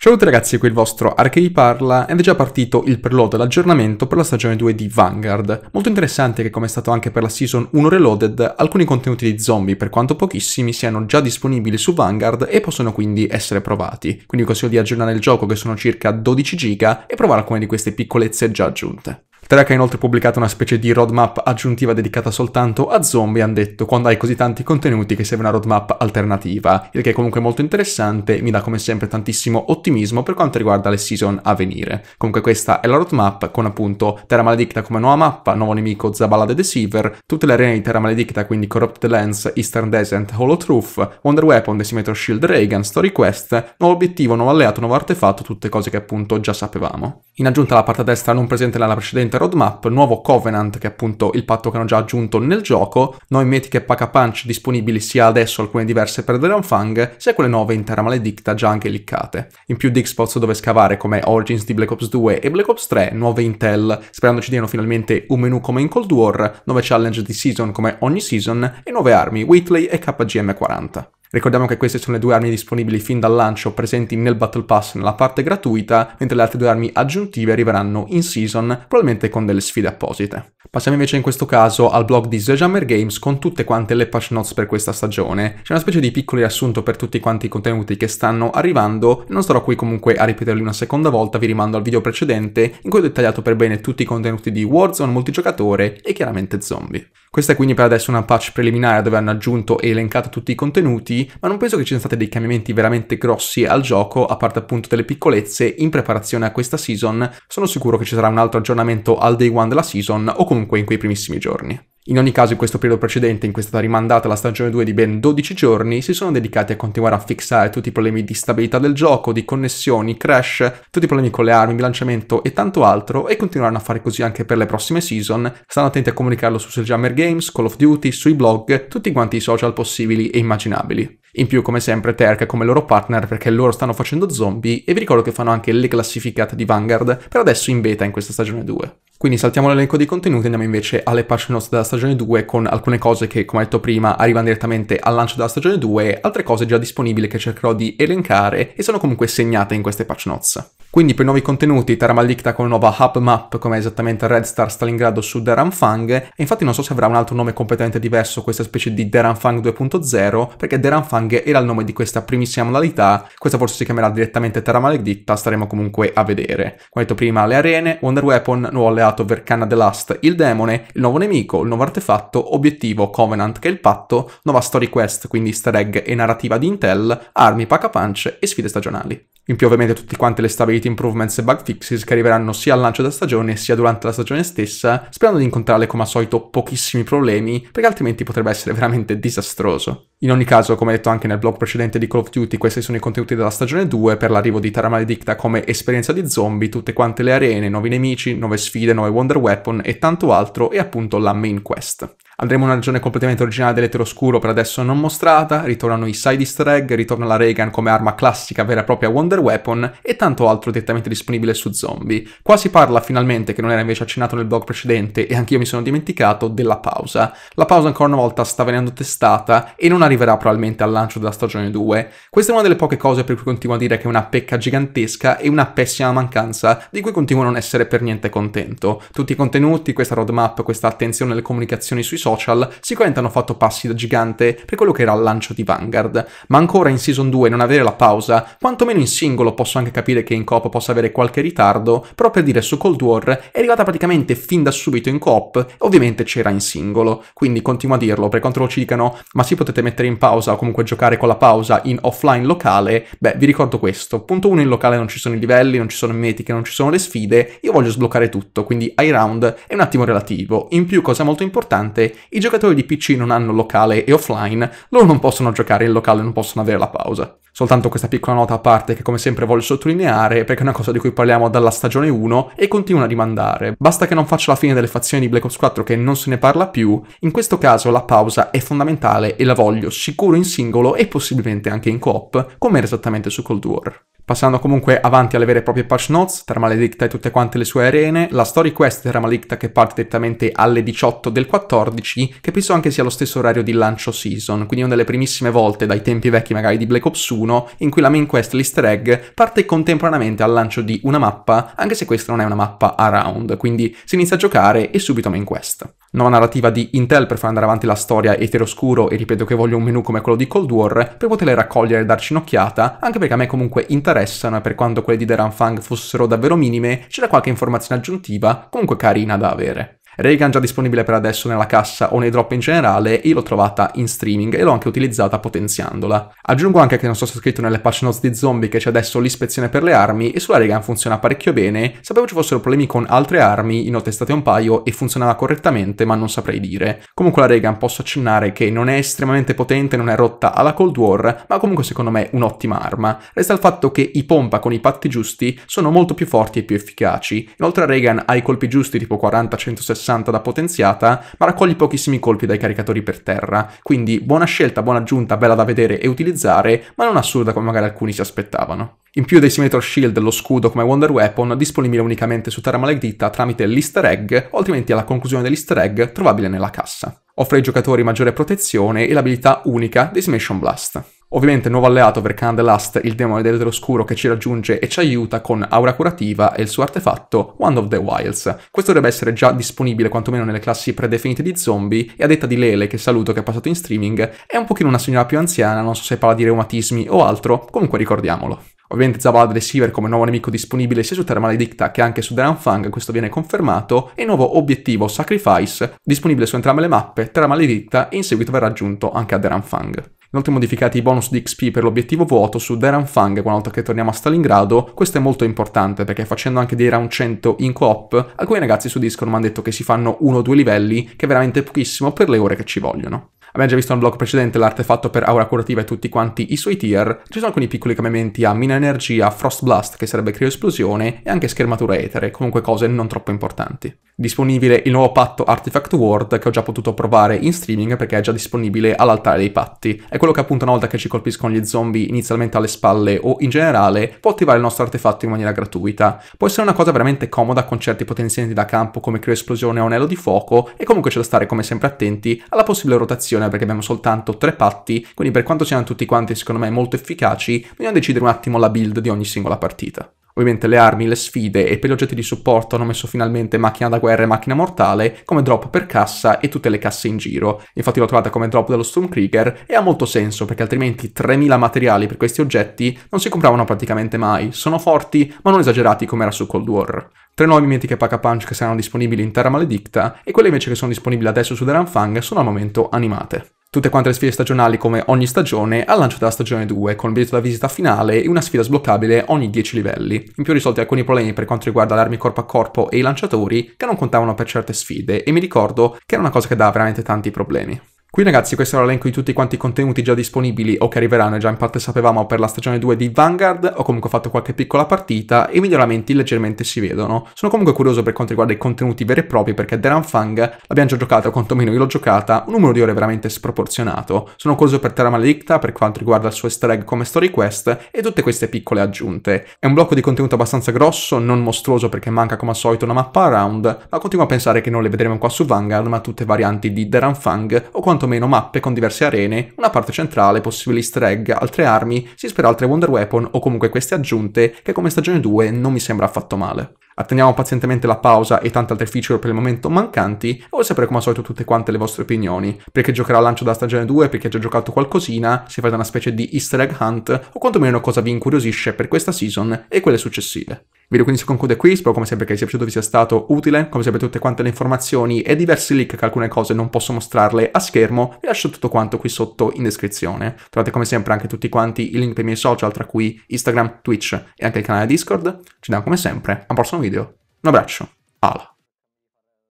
Ciao a tutti ragazzi, qui il vostro Archei parla ed è già partito il preload e l'aggiornamento per la stagione 2 di Vanguard. Molto interessante che come è stato anche per la Season 1 Reloaded, alcuni contenuti di zombie, per quanto pochissimi, siano già disponibili su Vanguard e possono quindi essere provati. Quindi consiglio di aggiornare il gioco che sono circa 12 giga e provare alcune di queste piccolezze già aggiunte. Trek ha inoltre pubblicato una specie di roadmap aggiuntiva dedicata soltanto a zombie, hanno detto, quando hai così tanti contenuti che serve una roadmap alternativa, il che è comunque molto interessante, e mi dà come sempre tantissimo ottimismo per quanto riguarda le season a venire. Comunque questa è la roadmap con appunto Terra Maledicta come nuova mappa, nuovo nemico Zabala the Deceiver, tutte le arene di Terra Maledicta quindi Corrupted Lands, Eastern Descent, Hollow Truth, Wonder Weapon, Decimeter Shield Reagan, Story Quest, nuovo obiettivo, nuovo alleato, nuovo artefatto, tutte cose che appunto già sapevamo. In aggiunta alla parte destra non presente nella precedente roadmap, nuovo Covenant che è appunto il patto che hanno già aggiunto nel gioco, nuovi meti che Pack a Punch disponibili sia adesso alcune diverse per Dragonfang, sia quelle nuove in Terra Maledicta già anche liccate. In più dig spots dove scavare come Origins di Black Ops 2 e Black Ops 3, nuove intel, sperando ci diano finalmente un menu come in Cold War, nuove challenge di season come ogni season e nuove armi Whitley e KGM40. Ricordiamo che queste sono le due armi disponibili fin dal lancio presenti nel Battle Pass nella parte gratuita, mentre le altre due armi aggiuntive arriveranno in season, probabilmente con delle sfide apposite. Passiamo invece in questo caso al blog di Sledgehammer Games con tutte quante le patch notes per questa stagione. C'è una specie di piccolo riassunto per tutti quanti i contenuti che stanno arrivando, non starò qui comunque a ripeterli una seconda volta, vi rimando al video precedente in cui ho dettagliato per bene tutti i contenuti di Warzone, multigiocatore e chiaramente zombie. Questa è quindi per adesso una patch preliminare dove hanno aggiunto e elencato tutti i contenuti, ma non penso che ci siano stati dei cambiamenti veramente grossi al gioco, a parte appunto delle piccolezze, in preparazione a questa season. Sono sicuro che ci sarà un altro aggiornamento al day one della season o comunque in quei primissimi giorni. In ogni caso in questo periodo precedente in cui è stata rimandata la stagione 2 di ben 12 giorni si sono dedicati a continuare a fixare tutti i problemi di stabilità del gioco, di connessioni, crash, tutti i problemi con le armi, bilanciamento e tanto altro e continueranno a fare così anche per le prossime season. Stanno attenti a comunicarlo su Sledgehammer Games, Call of Duty, sui blog, tutti quanti i social possibili e immaginabili. In più, come sempre, Terk come loro partner perché loro stanno facendo zombie e vi ricordo che fanno anche le classificate di Vanguard, per adesso in beta in questa stagione 2. Quindi saltiamo l'elenco dei contenuti e andiamo invece alle patch notes della stagione 2 con alcune cose che, come detto prima, arrivano direttamente al lancio della stagione 2, altre cose già disponibili che cercherò di elencare e sono comunque segnate in queste patch notes. Quindi per nuovi contenuti Terra Maldicta con nuova hub map come esattamente Red Star Stalingrado su Deranfang e infatti non so se avrà un altro nome completamente diverso questa specie di Deranfang 2.0 perché Deranfang Fang era il nome di questa primissima modalità, questa forse si chiamerà direttamente Terra Maledicta, staremo comunque a vedere. Come detto prima, le arene, Wonder Weapon, nuovo alleato Verkanna The Last, il demone, il nuovo nemico, il nuovo artefatto, obiettivo Covenant che è il patto, nuova story quest, quindi easter egg e narrativa di Intel, armi, pack punch e sfide stagionali. In più ovviamente tutte quante le stability improvements e bug fixes che arriveranno sia al lancio della stagione sia durante la stagione stessa, sperando di incontrarle come al solito pochissimi problemi, perché altrimenti potrebbe essere veramente disastroso. In ogni caso, come detto anche nel blog precedente di Call of Duty, questi sono i contenuti della stagione 2 per l'arrivo di Terra Maledicta come esperienza di zombie, tutte quante le arene, nuovi nemici, nuove sfide, nuove Wonder Weapon e tanto altro e appunto la main quest. Andremo in una regione completamente originale dell'eteroscuro per adesso non mostrata, ritornano i side easter egg, ritorna la Reagan come arma classica vera e propria Wonder Weapon e tanto altro direttamente disponibile su zombie. Qua si parla finalmente, che non era invece accennato nel blog precedente e anch'io mi sono dimenticato, della pausa. La pausa ancora una volta sta venendo testata e non ha arriverà probabilmente al lancio della stagione 2. Questa è una delle poche cose per cui continuo a dire che è una pecca gigantesca e una pessima mancanza di cui continuo a non essere per niente contento. Tutti i contenuti, questa roadmap, questa attenzione alle comunicazioni sui social sicuramente hanno fatto passi da gigante per quello che era il lancio di Vanguard, ma ancora in Season 2 non avere la pausa, quantomeno in singolo posso anche capire che in coop possa avere qualche ritardo, però per dire su Cold War è arrivata praticamente fin da subito in coop, ovviamente c'era in singolo, quindi continuo a dirlo, per quanto lo ci dicano ma si potete mettere mettere in pausa o comunque giocare con la pausa in offline locale, beh, vi ricordo questo. Punto 1, in locale non ci sono i livelli, non ci sono i metiche, non ci sono le sfide, io voglio sbloccare tutto, quindi i round è un attimo relativo. In più, cosa molto importante, i giocatori di PC non hanno locale e offline, loro non possono giocare in locale, non possono avere la pausa. Soltanto questa piccola nota a parte che come sempre voglio sottolineare perché è una cosa di cui parliamo dalla stagione 1 e continua a rimandare. Basta che non faccia la fine delle fazioni di Black Ops 4 che non se ne parla più, in questo caso la pausa è fondamentale e la voglio sicuro in singolo e possibilmente anche in coop, come era esattamente su Cold War. Passando comunque avanti alle vere e proprie patch notes, tra Maledicta e tutte quante le sue arene, la story quest di Maledicta che parte direttamente alle 18 del 14, che penso anche sia lo stesso orario di lancio season, quindi una delle primissime volte dai tempi vecchi magari di Black Ops 1, in cui la main quest, l'easter egg, parte contemporaneamente al lancio di una mappa, anche se questa non è una mappa a round, quindi si inizia a giocare e subito main quest. Nuova narrativa di Intel per far andare avanti la storia eteroscuro e ripeto che voglio un menu come quello di Cold War per poterle raccogliere e darci un'occhiata, anche perché a me comunque interessa interessano e per quanto quelle di Deran Fang fossero davvero minime, c'era qualche informazione aggiuntiva comunque carina da avere. Reagan già disponibile per adesso nella cassa o nei drop in generale, io l'ho trovata in streaming e l'ho anche utilizzata potenziandola. Aggiungo anche che non so se è scritto nelle patch notes di Zombie che c'è adesso l'ispezione per le armi e sulla Reagan funziona parecchio bene, sapevo ci fossero problemi con altre armi, in ho testate un paio e funzionava correttamente ma non saprei dire. Comunque la Reagan posso accennare che non è estremamente potente, non è rotta alla Cold War, ma comunque secondo me è un'ottima arma. Resta il fatto che i pompa con i patti giusti sono molto più forti e più efficaci. Inoltre Reagan ha i colpi giusti tipo 40-160 60 da potenziata, ma raccogli pochissimi colpi dai caricatori per terra. Quindi buona scelta, buona aggiunta, bella da vedere e utilizzare, ma non assurda come magari alcuni si aspettavano. In più dei Symmetor Shield, lo scudo come Wonder Weapon, disponibile unicamente su Terra Maledetta tramite l'easter egg, altrimenti alla conclusione dell'easter egg, trovabile nella cassa. Offre ai giocatori maggiore protezione e l'abilità unica Decimation Blast. Ovviamente nuovo alleato per Khan the Last, il demone dell'oscuro che ci raggiunge e ci aiuta con Aura Curativa e il suo artefatto One of the Wilds. Questo dovrebbe essere già disponibile quantomeno nelle classi predefinite di zombie e a detta di Lele, che saluto che è passato in streaming, è un pochino una signora più anziana, non so se parla di reumatismi o altro, comunque ricordiamolo. Ovviamente Zabal Receiver come nuovo nemico disponibile sia su Terra Maledicta che anche su Dranfang, questo viene confermato, e nuovo obiettivo Sacrifice, disponibile su entrambe le mappe, Terra Maledicta e in seguito verrà aggiunto anche a Dranfang. Inoltre modificati i bonus di XP per l'obiettivo vuoto su Deran Fang una volta che torniamo a Stalingrado, questo è molto importante perché facendo anche dei round 100 in coop, alcuni ragazzi su Discord mi hanno detto che si fanno uno o due livelli, che è veramente pochissimo per le ore che ci vogliono. Abbiamo già visto nel blog precedente l'artefatto per aura curativa e tutti quanti i suoi tier. Ci sono alcuni piccoli cambiamenti a mina energia, frost blast che sarebbe crioesplosione e anche schermatura etere, comunque cose non troppo importanti disponibile il nuovo patto Artifact World che ho già potuto provare in streaming perché è già disponibile all'altare dei patti. È quello che appunto una volta che ci colpiscono gli zombie inizialmente alle spalle o in generale può attivare il nostro artefatto in maniera gratuita. Può essere una cosa veramente comoda con certi potenziamenti da campo come creo esplosione o anello di fuoco e comunque c'è da stare come sempre attenti alla possibile rotazione perché abbiamo soltanto tre patti quindi per quanto siano tutti quanti secondo me molto efficaci bisogna decidere un attimo la build di ogni singola partita. Ovviamente le armi, le sfide e per gli oggetti di supporto hanno messo finalmente macchina da guerra e macchina mortale come drop per cassa e tutte le casse in giro. Infatti l'ho trovata come drop dello Stormkrieger e ha molto senso perché altrimenti 3000 materiali per questi oggetti non si compravano praticamente mai. Sono forti ma non esagerati come era su Cold War. Tre nuovi mitiche Pack Punch che saranno disponibili in Terra Maledicta e quelle invece che sono disponibili adesso su The Run Fang sono al momento animate tutte quante le sfide stagionali come ogni stagione al lancio della stagione 2, con il biglietto da visita finale e una sfida sbloccabile ogni 10 livelli. In più risolto alcuni problemi per quanto riguarda le armi corpo a corpo e i lanciatori che non contavano per certe sfide e mi ricordo che era una cosa che dava veramente tanti problemi. Qui ragazzi questo era l'elenco di tutti quanti i contenuti già disponibili o che arriveranno, e già in parte sapevamo per la stagione 2 di Vanguard, ho comunque fatto qualche piccola partita e i miglioramenti leggermente si vedono. Sono comunque curioso per quanto riguarda i contenuti veri e propri perché The Fang l'abbiamo già giocata, o quantomeno io l'ho giocata, un numero di ore veramente sproporzionato. Sono curioso per Terra Maledicta per quanto riguarda il suo easter egg come story quest e tutte queste piccole aggiunte. È un blocco di contenuto abbastanza grosso, non mostruoso perché manca come al solito una mappa around, ma continuo a pensare che non le vedremo qua su Vanguard ma tutte varianti di The Fang o quanto quantomeno mappe con diverse arene, una parte centrale, possibili easter egg, altre armi, si spera altre Wonder Weapon o comunque queste aggiunte che come stagione 2 non mi sembra affatto male. Atteniamo pazientemente la pausa e tante altre feature per il momento mancanti e voglio sapere come al solito tutte quante le vostre opinioni. Perché giocherà al lancio della stagione 2, perché ha già giocato qualcosina, se fate una specie di easter egg hunt o quantomeno cosa vi incuriosisce per questa season e quelle successive. Il video quindi si conclude qui, spero come sempre che il episodio vi sia stato utile, come sempre tutte quante le informazioni e diversi link che alcune cose non posso mostrarle a schermo, vi lascio tutto quanto qui sotto in descrizione. Trovate come sempre anche tutti quanti i link per i miei social, tra cui Instagram, Twitch e anche il canale Discord. Ci vediamo come sempre al prossimo video video. Un abbraccio, ala.